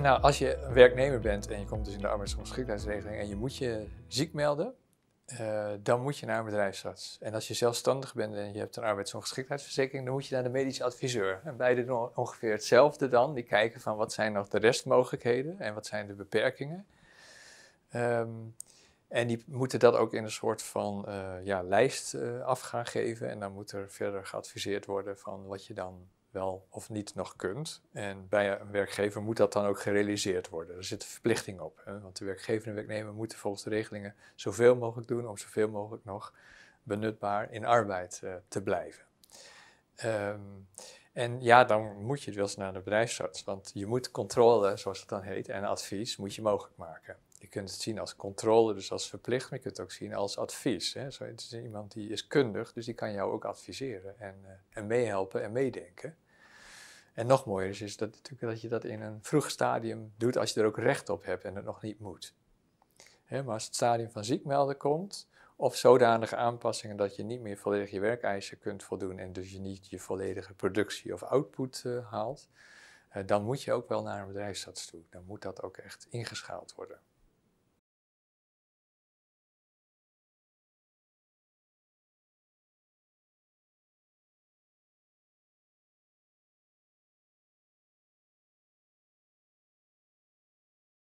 Nou, als je een werknemer bent en je komt dus in de arbeidsongeschiktheidsregeling en je moet je ziek melden, eh, dan moet je naar een bedrijfsarts. En als je zelfstandig bent en je hebt een arbeidsongeschiktheidsverzekering, dan moet je naar de medische adviseur. En beide doen ongeveer hetzelfde dan. Die kijken van wat zijn nog de restmogelijkheden en wat zijn de beperkingen. Ehm, en die moeten dat ook in een soort van eh, ja, lijst uh, af gaan geven. En dan moet er verder geadviseerd worden van wat je dan wel of niet nog kunt. En bij een werkgever moet dat dan ook gerealiseerd worden. Er zit een verplichting op. Hè? Want de werkgever en de werknemer moeten volgens de regelingen zoveel mogelijk doen om zoveel mogelijk nog benutbaar in arbeid eh, te blijven. Ehm, en ja, dan moet je het wel eens naar de bedrijfsarts, want je moet controle, zoals het dan heet, en advies moet je mogelijk maken kunt het zien als controle, dus als verplicht, maar je kunt het ook zien als advies. Hè? het is iemand die is kundig, dus die kan jou ook adviseren en, eh, en meehelpen en meedenken. En nog mooier is, dat, natuurlijk dat je dat in een vroeg stadium doet als je er ook recht op hebt en het nog niet moet. Hè? maar als het stadium van ziekmelden komt, of zodanige aanpassingen dat je niet meer volledig je werkeisen kunt voldoen en dus je niet je volledige productie of output eh, haalt, eh, dan moet je ook wel naar een bedrijfsarts toe. Dan moet dat ook echt ingeschaald worden.